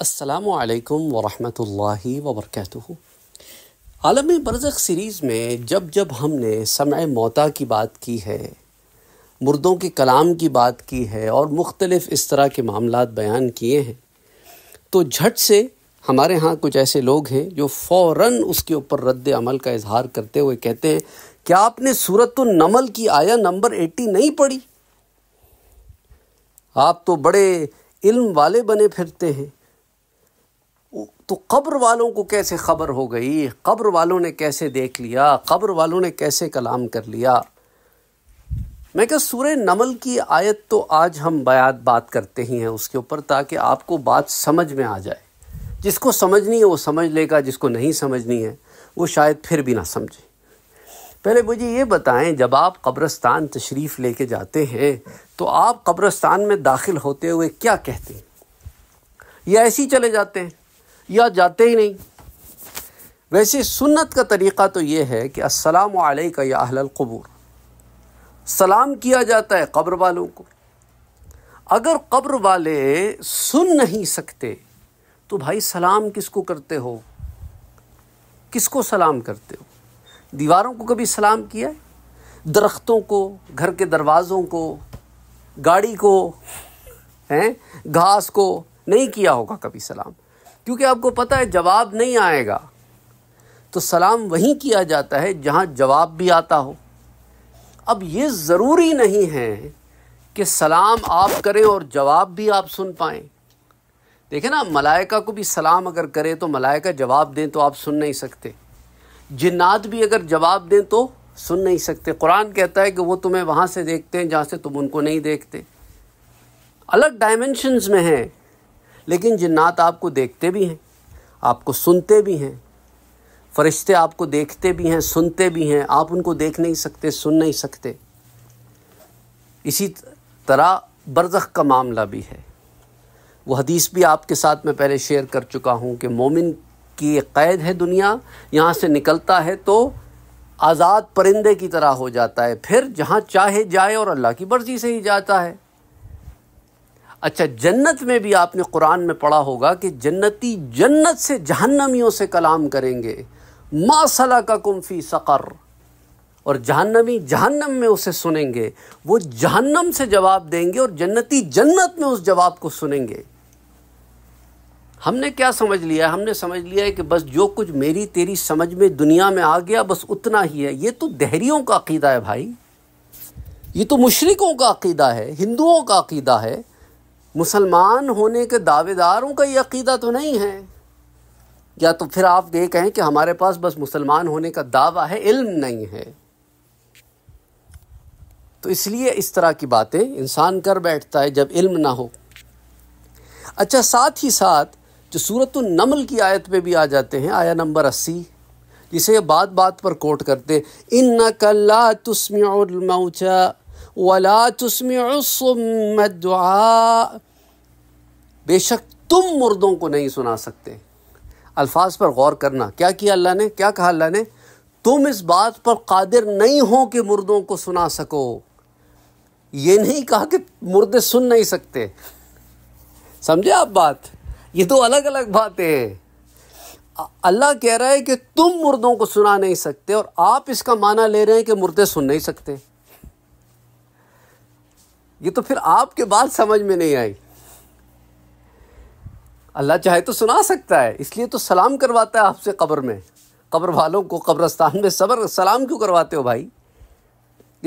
असलकम वरहमल वबरक आलम बरज़ सीरीज़ में जब जब हमने समय मोता की बात की है मुर्दों के कलाम की बात की है और मुख्तलफ़ इस तरह के मामला बयान किए हैं तो झट से हमारे यहाँ कुछ ऐसे लोग हैं जो फ़ौर उसके ऊपर रद्द का इजहार करते हुए कहते हैं क्या आपने सूरत नमल की आया नंबर एट्टी नहीं पढ़ी आप तो बड़े इल्म वाले बने फिरते हैं तो कब्र वालों को कैसे ख़बर हो गई कब्र वालों ने कैसे देख लिया कब्र वालों ने कैसे कलाम कर लिया मैं क्या सूर्य नमल की आयत तो आज हम बयात बात करते ही हैं उसके ऊपर ताकि आपको बात समझ में आ जाए जिसको समझनी है वो समझ लेगा जिसको नहीं समझनी है वो शायद फिर भी ना समझे पहले मुझे ये बताएं जब आप कब्रस्तान तशरीफ़ लेके जाते हैं तो आप कब्रस्तान में दाखिल होते हुए क्या कहते हैं या ऐसे ही चले जाते हैं या जाते ही नहीं वैसे सुन्नत का तरीक़ा तो ये है कि अस्सलाम वालेका या अहल कबूर सलाम किया जाता है कब्र वालों को अगर कब्र वाले सुन नहीं सकते तो भाई सलाम किसको करते हो किसको सलाम करते हो दीवारों को कभी सलाम किया है दरख्तों को घर के दरवाज़ों को गाड़ी को हैं घास को नहीं किया होगा कभी सलाम क्योंकि आपको पता है जवाब नहीं आएगा तो सलाम वहीं किया जाता है जहां जवाब भी आता हो अब ये ज़रूरी नहीं है कि सलाम आप करें और जवाब भी आप सुन पाएं देखें ना मलाइका को भी सलाम अगर करें तो मलाइका जवाब दें तो आप सुन नहीं सकते जिन्नात भी अगर जवाब दें तो सुन नहीं सकते कुरान कहता है कि वो तुम्हें वहाँ से देखते हैं जहाँ से तुम उनको नहीं देखते अलग डायमेंशनस में हैं लेकिन जिन्नात आपको देखते भी हैं आपको सुनते भी हैं फरिश्ते आपको देखते भी हैं सुनते भी हैं आप उनको देख नहीं सकते सुन नहीं सकते इसी तरह बरजख का मामला भी है वो हदीस भी आपके साथ मैं पहले शेयर कर चुका हूँ कि मोमिन की ये कैद है दुनिया यहाँ से निकलता है तो आज़ाद परिंदे की तरह हो जाता है फिर जहाँ चाहे जाए और अल्लाह की मर्ज़ी से ही जाता है अच्छा जन्नत में भी आपने कुरान में पढ़ा होगा कि जन्नती जन्नत से जहन्नमियों से कलाम करेंगे मासला का कुम्फी सकर और जहन्नमी जहन्नम में उसे सुनेंगे वो जहन्नम से जवाब देंगे और जन्नती जन्नत में उस जवाब को सुनेंगे हमने क्या समझ लिया हमने समझ लिया है कि बस जो कुछ मेरी तेरी समझ में दुनिया में आ गया बस उतना ही है ये तो देहरियों का अकीदा है भाई ये तो मुशरक़ों का अकीदा है हिंदुओं का अकीदा है मुसलमान होने के दावेदारों का ये अकीदा तो नहीं है या तो फिर आप ये कहें कि हमारे पास बस मुसलमान होने का दावा है इल्म नहीं है तो इसलिए इस तरह की बातें इंसान कर बैठता है जब इल्म ना हो अच्छा साथ ही साथ जो सूरत नमल की आयत पे भी आ जाते हैं आया नंबर अस्सी जिसे बात बात पर कोट करते इन न कल्ला तस्मिया वला बेशक तुम मुर्दों को नहीं सुना सकते अल्फाज पर गौर करना क्या किया अल्लाह ने क्या कहा अल्लाह ने तुम इस बात पर कादिर नहीं हो कि मुर्दों को सुना सको ये नहीं कहा कि मुर्दे सुन नहीं सकते समझे आप बात ये तो अलग अलग बातें हैं अल्लाह कह रहा है कि तुम मुर्दों को सुना नहीं सकते और आप इसका माना ले रहे हैं कि मुर्दे सुन नहीं सकते ये तो फिर आपके बात समझ में नहीं आई अल्लाह चाहे तो सुना सकता है इसलिए तो सलाम करवाता है आपसे कब्र में कब्र वालों को कब्रस्तान में सबर सलाम क्यों करवाते हो भाई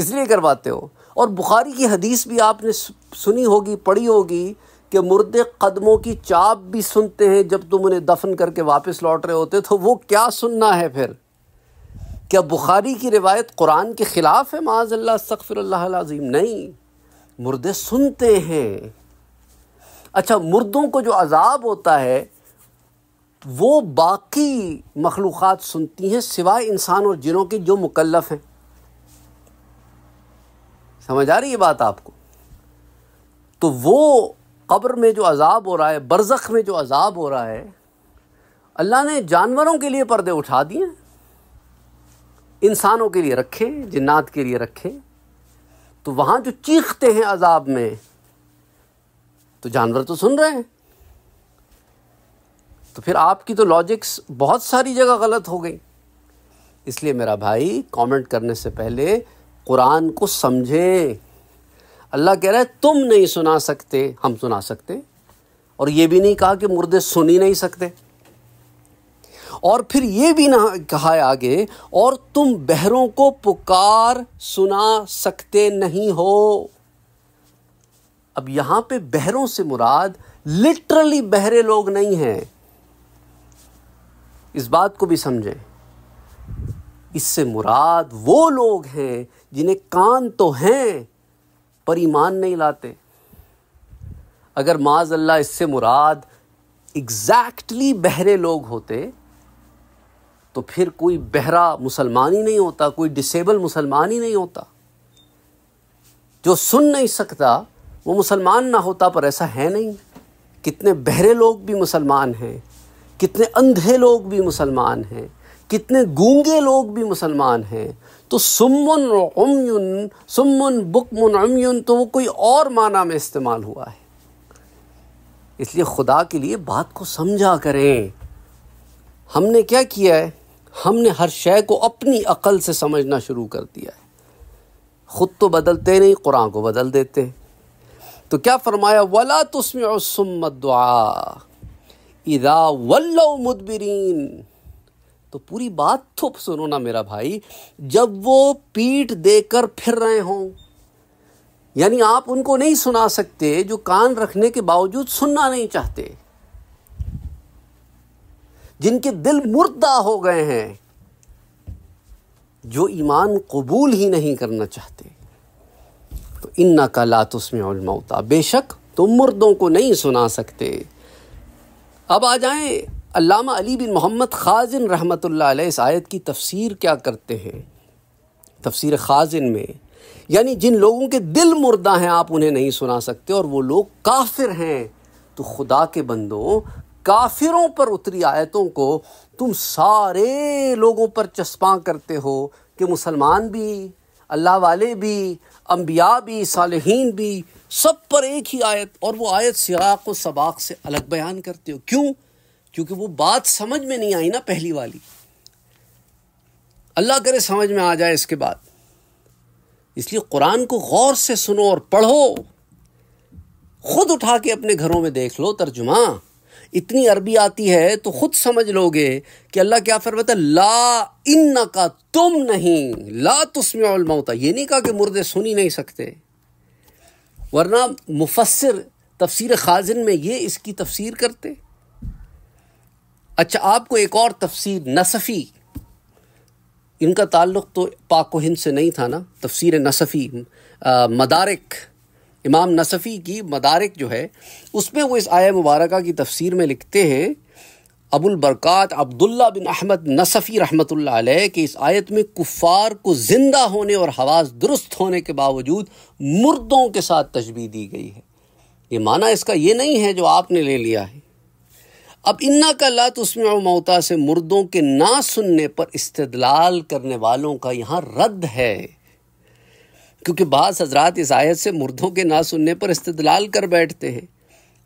इसलिए करवाते हो और बुखारी की हदीस भी आपने सुनी होगी पढ़ी होगी कि मुर्दे कदमों की चाप भी सुनते हैं जब तुम उन्हें दफन करके वापस लौट रहे होते तो वो क्या सुनना है फिर क्या बुखारी की रिवायत कुरान के ख़िलाफ़ है माज़ल्ला सफ़र अज़ीम नहीं मुर्दे सुनते हैं अच्छा मुर्दों को जो अजाब होता है वो बाकी मखलूक़ सुनती हैं सिवाय इंसान और जिनों के जो मुकलफ हैं समझ आ रही है बात आपको तो वो कब्र में जो अजाब हो रहा है बरज़ख में जो अजाब हो रहा है अल्लाह ने जानवरों के लिए पर्दे उठा दिए इंसानों के लिए रखे जिन्नात के लिए रखे तो वहाँ जो चीखते हैं अजाब में तो जानवर तो सुन रहे हैं तो फिर आपकी तो लॉजिक्स बहुत सारी जगह गलत हो गई इसलिए मेरा भाई कमेंट करने से पहले कुरान को समझें अल्लाह कह रहा है तुम नहीं सुना सकते हम सुना सकते और ये भी नहीं कहा कि मुर्दे सुन ही नहीं सकते और फिर ये भी ना कहा आगे और तुम बहरों को पुकार सुना सकते नहीं हो अब यहाँ पे बहरों से मुराद लिटरली बहरे लोग नहीं हैं इस बात को भी समझें इससे मुराद वो लोग हैं जिन्हें कान तो हैं पर ईमान नहीं लाते अगर माज अल्लाह इससे मुराद एग्जैक्टली बहरे लोग होते तो फिर कोई बहरा मुसलमान ही नहीं होता कोई डिसेबल मुसलमान ही नहीं होता जो सुन नहीं सकता वो मुसलमान ना होता पर ऐसा है नहीं कितने बहरे लोग भी मुसलमान हैं कितने अंधे लोग भी मुसलमान हैं कितने गूंगे लोग भी मुसलमान हैं तो सुमन उमयुन सुमन बुकमन अमयुन तो वो कोई और माना में इस्तेमाल हुआ है इसलिए खुदा के लिए बात को समझा करें हमने क्या किया है हमने हर शय को अपनी अकल से समझना शुरू कर दिया है ख़ुद तो बदलते नहीं कुरान को बदल देते हैं तो क्या फरमाया वला तुस्मे सुम्मत दुआ इदा वल्लो मुदबरीन तो पूरी बात थुप तो सुनो ना मेरा भाई जब वो पीठ देकर फिर रहे हों यानी आप उनको नहीं सुना सकते जो कान रखने के बावजूद सुनना नहीं चाहते जिनके दिल मुर्दा हो गए हैं जो ईमान कबूल ही नहीं करना चाहते तो इन्ना का लात उसमें लातुसमता बेशक तुम मुर्दों को नहीं सुना सकते अब आ जाए अल्लामा अली बिन मोहम्मद खाजिन रहमत इस आयत की तफसीर क्या करते हैं तफसीर खाजिन में यानी जिन लोगों के दिल मुर्दा हैं आप उन्हें नहीं सुना सकते और वो लोग काफिर हैं तो खुदा के बंदों काफिरों पर उतरी आयतों को तुम सारे लोगों पर चस्पा करते हो कि मुसलमान भी अल्लाह वाले भी अम्बिया भी सालहीन भी सब पर एक ही आयत और वो आयत सियाक व सबाक से अलग बयान करते हो क्यों क्योंकि वो बात समझ में नहीं आई ना पहली वाली अल्लाह करे समझ में आ जाए इसके बाद इसलिए कुरान को गौर से सुनो और पढ़ो खुद उठा के अपने घरों में देख लो तर्जुमा इतनी अरबी आती है तो ख़ुद समझ लोगे कि अल्लाह क्या फरमाता ला इन का तुम नहीं ला तुस्म होता ये नहीं कहा कि मुर्दे सुन ही नहीं सकते वरना मुफसर तफसीर खाजिन में ये इसकी तफसीर करते अच्छा आपको एक और तफसीर नसफ़ी इनका ताल्लुक़ तो पाक हिंद से नहीं था ना तफसीर नसफ़ी मदारक इमाम नसफ़ी की मदारक जो है उसमें वो इस आय मुबारक की तफसीर में लिखते हैं अबुल बरक़ात अब्दुल्ला बिन अहमद नसफ़ी रहमत अलैह कि इस आयत में कुफ़ार को ज़िंदा होने और हवास दुरुस्त होने के बावजूद मुर्दों के साथ तशबी दी गई है ये माना इसका ये नहीं है जो आपने ले लिया है अब इन्ना का लात उसमें मोता से मुर्दों के ना सुनने पर इस्तलाल करने वालों का यहाँ रद्द है क्योंकि बास हजरात इस आयत से मुर्दों के ना सुनने पर इस्तलाल कर बैठते हैं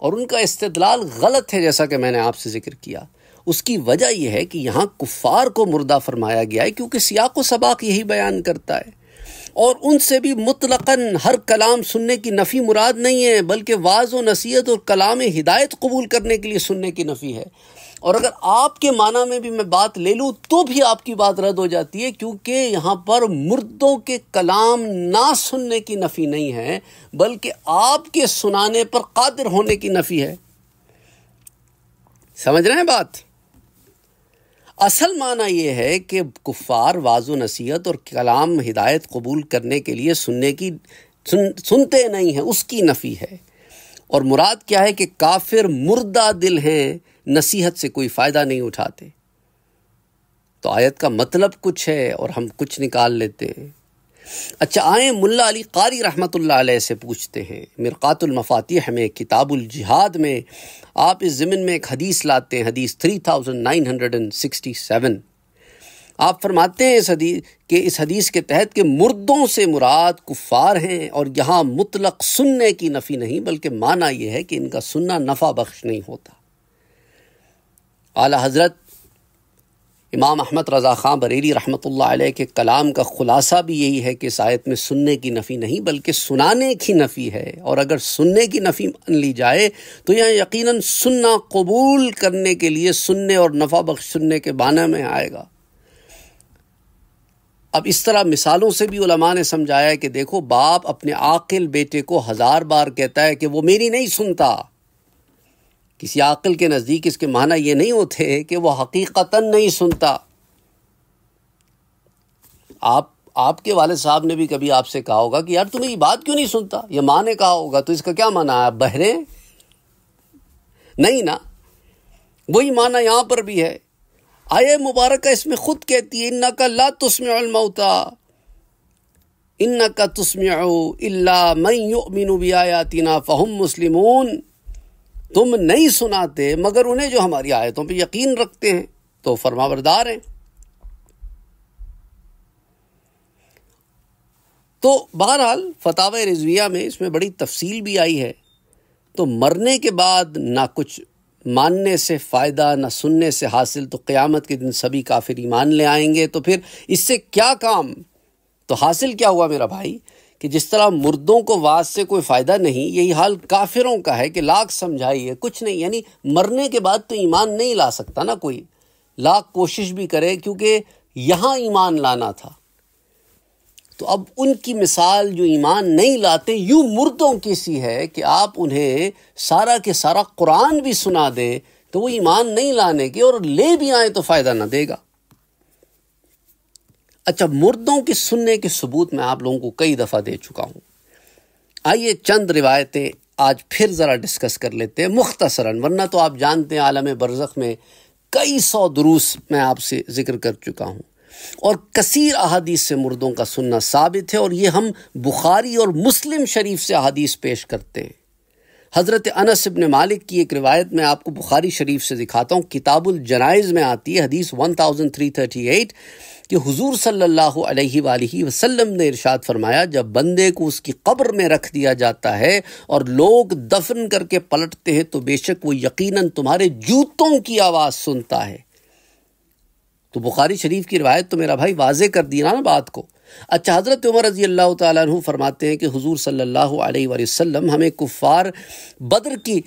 और उनका इस्तलाल गलत है जैसा कि मैंने आपसे जिक्र किया उसकी वजह यह है कि यहाँ कुफ़ार को मुर्दा फरमाया गया है क्योंकि सियाक सबाक यही बयान करता है और उनसे भी मुतलकन हर कलाम सुनने की नफ़ी मुराद नहीं है बल्कि वाज व नसीहत और कलाम हिदायत कबूल करने के लिए सुनने की नफ़ी है और अगर आपके माना में भी मैं बात ले लूँ तो भी आपकी बात रद्द हो जाती है क्योंकि यहाँ पर मुर्दों के कलाम ना सुनने की नफ़ी नहीं है बल्कि आपके सुनाने पर कादिर होने की नफ़ी है समझ रहे हैं बात असल माना यह है कि कुफ़ार वाजो नसीहत और कलाम हिदायत कबूल करने के लिए सुनने की सुन सुनते नहीं हैं उसकी नफ़ी है और मुराद क्या है कि काफिर मुर्दा दिल हैं नसीहत से कोई फ़ायदा नहीं उठाते तो आयत का मतलब कुछ है और हम कुछ निकाल लेते हैं अच्छा आए मुल्ला अली कारी रहमतुल्लाह अलैह से पूछते हैं मिरकातुल मफातिह में किताबुल जिहाद में आप इस ज़मीन में एक हदीस लाते हैं हदीस 3967 आप फरमाते हैं इस हदीस के इस हदीस के तहत के मुर्दों से मुराद कुफ़ार हैं और यहाँ मुतलक सुनने की नफ़ी नहीं बल्कि माना यह है कि इनका सुनना नफ़ा बख्श नहीं होता आला हज़रत इमाम अहमद रज़ा ख़ान बरेली रहमत के कलाम का ख़ुलासा भी यही है कि शायद में सुनने की नफ़ी नहीं बल्कि सुनाने की नफ़ी है और अगर सुनने की नफ़ी मान ली जाए तो यह यकीनन सुनना कबूल करने के लिए सुनने और नफ़ा बख्श सुनने के बाना में आएगा अब इस तरह मिसालों से भी उलमा ने समझाया कि देखो बाप अपने आकिल बेटे को हज़ार बार कहता है कि वो मेरी नहीं सुनता किसी आकल के नज़दीक इसके माना ये नहीं होते कि वह हकीकता नहीं सुनता आप आपके वाले साहब ने भी कभी आपसे कहा होगा कि यार तुम्हें ये बात क्यों नहीं सुनता ये माँ ने कहा होगा तो इसका क्या माना है आप बहरे नहीं ना वही माना यहाँ पर भी है आय मुबारक इसमें खुद कहती है इन्ना का ला तुस्मता इन्ना का तुस्म अल्ला मई मीनू भी तीना फ़हम मुस्लिमून तुम नहीं सुनाते मगर उन्हें जो हमारी आयतों पर यकीन रखते हैं तो फरमावरदार हैं तो बहरहाल फताव रिजविया में इसमें बड़ी तफसील भी आई है तो मरने के बाद ना कुछ मानने से फ़ायदा ना सुनने से हासिल तो क्यामत के दिन सभी काफिर ईमान ले आएंगे तो फिर इससे क्या काम तो हासिल क्या हुआ मेरा भाई कि जिस तरह मुर्दों को वाज से कोई फ़ायदा नहीं यही हाल काफिरों का है कि लाख समझाइए कुछ नहीं यानी मरने के बाद तो ईमान नहीं ला सकता ना कोई लाख कोशिश भी करे क्योंकि यहाँ ईमान लाना था तो अब उनकी मिसाल जो ईमान नहीं लाते यूं मुर्दों की सी है कि आप उन्हें सारा के सारा कुरान भी सुना दें तो वो ईमान नहीं लाने के और ले भी आए तो फ़ायदा ना देगा अच्छा मुर्दों के सुनने के सबूत मैं आप लोगों को कई दफ़ा दे चुका हूँ आइए चंद रिवायतें आज फिर ज़रा डिस्कस कर लेते हैं मुख्तसरन वरना तो आप जानते हैं आलम बरज़ में कई सौ दुरूस मैं आपसे ज़िक्र कर चुका हूँ और कसीर अहादीस से मुर्दों का सुनना साबित है और ये हम बुखारी और मुस्लिम शरीफ से अहादीस पेश करते हैं हज़रत अनस इबन मालिक की एक रिवायत में आपको बुखारी शरीफ से दिखाता हूँ किताबुल जनाइज में आती है हदीस 1338 कि हुजूर सल्लल्लाहु अलैहि वसल्लम ने इरशाद फरमाया जब बंदे को उसकी कब्र में रख दिया जाता है और लोग दफन करके पलटते हैं तो बेशक वो यकीनन तुम्हारे जूतों की आवाज़ सुनता है तो बुखारी शरीफ की रिवायत तो मेरा भाई वाजे कर दिया ना बात को अच्छा हज़रत उमर रजी अल्लाह तु फरमाते हैं कि हजूर सल्लाम हमें कुफ़ार बद्र की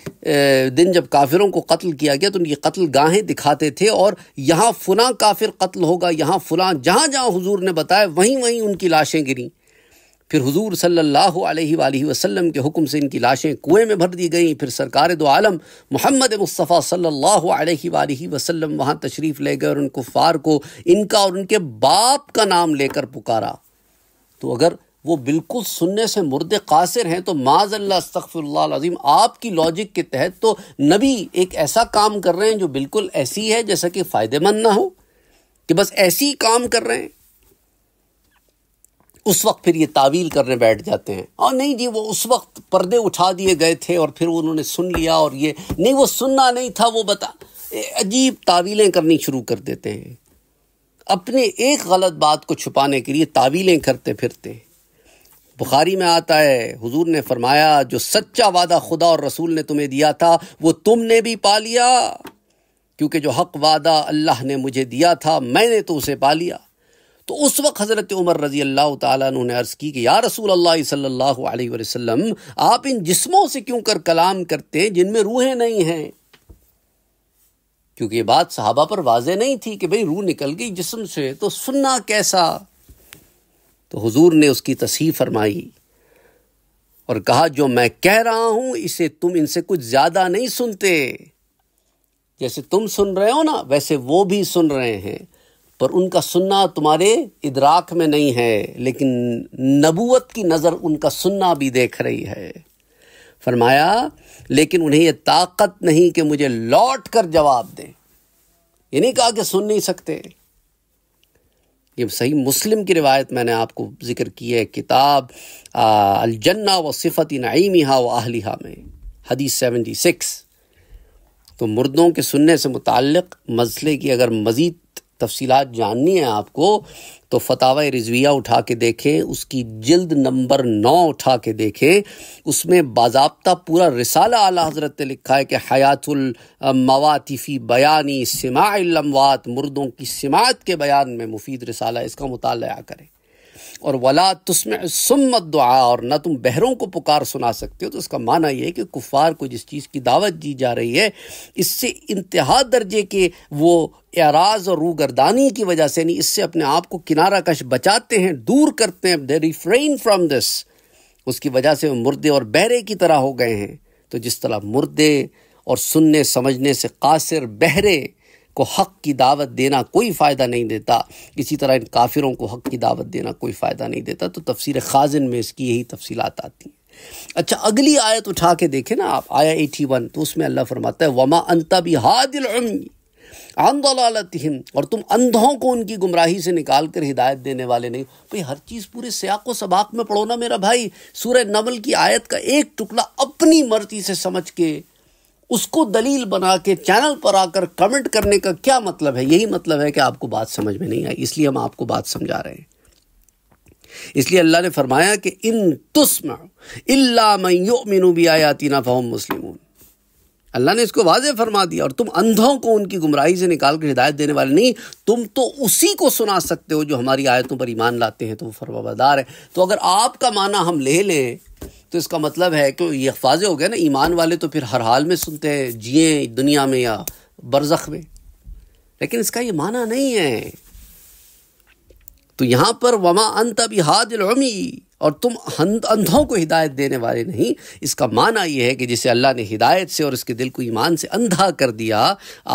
दिन जब काफिरों को कत्ल किया गया तो उनकी कत्ल गाहें दिखाते थे और यहाँ फ़लाँ काफिर कत्ल होगा यहाँ फ़लाँ जहाँ जहाँ हजूर ने बताया वहीं वहीं उनकी लाशें गिरी फिर हुजूर सल्लल्लाहु अलैहि वसल्लम के हुक्म से इनकी लाशें कुएं में भर दी गईं फिर सरकार दो आलम मोहम्मद मुस्तफ़ा सल्लल्लाहु अलैहि वसल्लम वहाँ तशरीफ़ ले गए और उन कुफ़ार को इनका और उनके बाप का नाम लेकर पुकारा तो अगर वो बिल्कुल सुनने से मुर्द कासिर हैं तो माजल्ला तखफ़ीम आपकी लॉजिक के तहत तो नबी एक ऐसा काम कर रहे हैं जो बिल्कुल ऐसी है जैसा कि फ़ायदेमंद ना हो कि बस ऐसी काम कर रहे हैं उस वक्त फिर ये तावील करने बैठ जाते हैं और हाँ, नहीं जी वो उस वक्त पर्दे उठा दिए गए थे और फिर उन्होंने सुन लिया और ये नहीं वो सुनना नहीं था वो बता अजीब तावीलें करनी शुरू कर देते हैं अपने एक गलत बात को छुपाने के लिए तावीलें करते फिरते बुखारी में आता है हुजूर ने फरमाया जो सच्चा वादा खुदा और रसूल ने तुम्हें दिया था वो तुमने भी पा लिया क्योंकि जो हक वादा अल्लाह ने मुझे दिया था मैंने तो उसे पा लिया तो उस वक्त हज़रत उमर रजी अल्लाह तु ने अर्ज़ की कि या रसूल सल्लाम आप इन जिस्मों से क्यों कर कलाम करते हैं जिनमें रूहें नहीं हैं क्योंकि ये बात सहाबा पर वाज नहीं थी कि भाई रूह निकल गई जिस्म से तो सुनना कैसा तो हुजूर ने उसकी तसीह फरमाई और कहा जो मैं कह रहा हूं इसे तुम इनसे कुछ ज़्यादा नहीं सुनते जैसे तुम सुन रहे हो ना वैसे वो भी सुन रहे हैं पर उनका सुनना तुम्हारे इदराक में नहीं है लेकिन नबूवत की नज़र उनका सुनना भी देख रही है फरमाया लेकिन उन्हें यह ताकत नहीं कि मुझे लौट कर जवाब दें ये नहीं कहा कि सुन नहीं सकते ये सही मुस्लिम की रिवायत मैंने आपको जिक्र की है किताब अलजन्ना व सिफत हा व आहलिहा में हदीस सेवेंटी सिक्स तो मुर्दों के सुनने से मुतक़ मसले की अगर मज़ीद तफसीलात जाननी है आपको तो फतावा रिजविया उठा के देखें उसकी जिल्द नंबर नौ उठा के देखें उसमें बाबा पूरा रिसाला आला हजरत ने लिखा है कि हयातुल मवातिफ़ी बयानी समावात मुर्दों की समात के बयान में मुफीद रिसाला इसका मुताल करें और वला तुस्में सुम्मत दुआ और ना तुम बहरों को पुकार सुना सकते हो तो उसका माना यह है कि कुफार को जिस चीज़ की दावत दी जा रही है इससे इंतहा दर्जे के वो एराज और रूगरदानी की वजह से नहीं इससे अपने आप को किनारा कश बचाते हैं दूर करते हैं दे रिफ्रेन फ्राम दिस उसकी वजह से वो मुर्दे और बहरे की तरह हो गए हैं तो जिस तरह मुर्दे और सुनने समझने से कासिर बहरे को हक की दावत देना कोई फ़ायदा नहीं देता इसी तरह इन काफिरों को हक की दावत देना कोई फ़ायदा नहीं देता तो तफसीर खाजन में इसकी यही तफसीलात आती हैं अच्छा अगली आयत उठा के देखें ना आप आया एटी वन तो उसमें अल्लाह फरमाता है वमा अंता भी हादिल आंदोलन और तुम अंधों को उनकी गुमराही से निकाल कर हिदायत देने वाले नहीं भाई हर चीज़ पूरे व सबाक में पढ़ो ना मेरा भाई सूर्य नमल की आयत का एक टुकड़ा अपनी मर्जी से समझ के उसको दलील बना के चैनल पर आकर कमेंट करने का क्या मतलब है यही मतलब है कि आपको बात समझ में नहीं आई इसलिए हम आपको बात समझा रहे हैं इसलिए अल्लाह ने फरमाया कि इन तुस्म मीनू भी आयाती ना फ़ाहम मुस्लिम अल्लाह ने इसको वाजे फरमा दिया और तुम अंधों को उनकी गुमराही से निकाल कर हिदायत देने वाले नहीं तुम तो उसी को सुना सकते हो जो हमारी आयतों पर ईमान लाते हैं तो वो है तो अगर आपका माना हम ले लें तो इसका मतलब है कि ये फाजे हो गया ना ईमान वाले तो फिर हर हाल में सुनते हैं जिए दुनिया में या बरजख में लेकिन इसका ये माना नहीं है तो यहाँ पर वमा अंत अभी हादमी और तुम अंधों को हिदायत देने वाले नहीं इसका माना यह है कि जिसे अल्लाह ने हिदायत से और इसके दिल को ईमान से अंधा कर दिया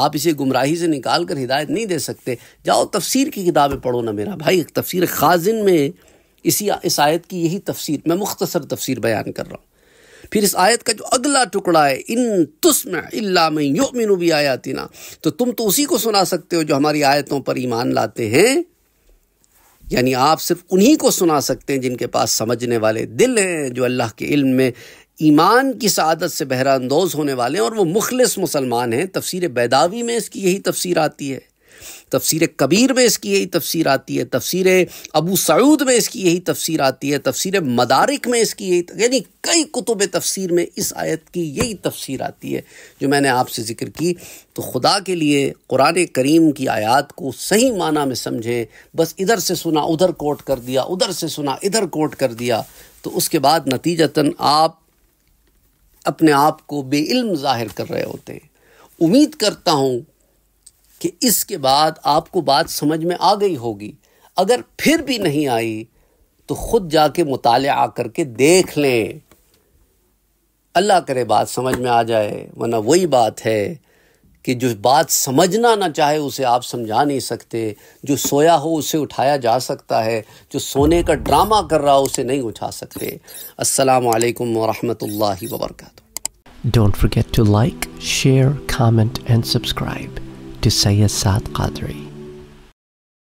आप इसे गुमराही से निकाल कर हिदायत नहीं दे सकते जाओ तफसीर की किताबें पढ़ो ना मेरा भाई तफसीर खाजिन में इसी इस आयत की यही तफसीर मैं मुख्तसर तफसीर बयान कर रहा हूँ फिर इस आयत का जो अगला टुकड़ा है इन तुस्म अल्ला में योमिन भी ना तो तुम तो उसी को सुना सकते हो जो हमारी आयतों पर ईमान लाते हैं यानी आप सिर्फ उन्हीं को सुना सकते हैं जिनके पास समझने वाले दिल हैं जो अल्लाह के इल्म में ईमान की सदत से बहरानंदोज होने वाले हैं और वो मुखलस मुसलमान हैं तफसीर बैदावी में इसकी यही तफसीर आती है तफसीर कबीर में इसकी यही तफसीर आती है तफसीर अबू सऊद में इसकी यही तफसीर आती है तफसीर मदारिक में इसकी यही यानी कई कुतुब तफसीर में इस आयत की यही तफसीर आती है जो मैंने आपसे ज़िक्र की तो खुदा के लिए कुरान करीम की आयात को सही माना में समझें बस इधर से सुना उधर कोट कर दिया उधर से सुना इधर कोट कर दिया तो उसके बाद नतीजतन आप अपने आप को बेइल्म ज़ाहिर कर रहे होते हैं उम्मीद करता हूँ कि इसके बाद आपको बात समझ में आ गई होगी अगर फिर भी नहीं आई तो ख़ुद जाके मुताल करके देख लें अल्लाह करे बात समझ में आ जाए वरना वही बात है कि जो बात समझना ना चाहे उसे आप समझा नहीं सकते जो सोया हो उसे उठाया जा सकता है जो सोने का ड्रामा कर रहा हो उसे नहीं उठा सकते अस्सलाम वालेकुम वरहमतुल्लाहि वबरकातुहू don't forget to like share comment and subscribe to Sayyad Saad Qadri.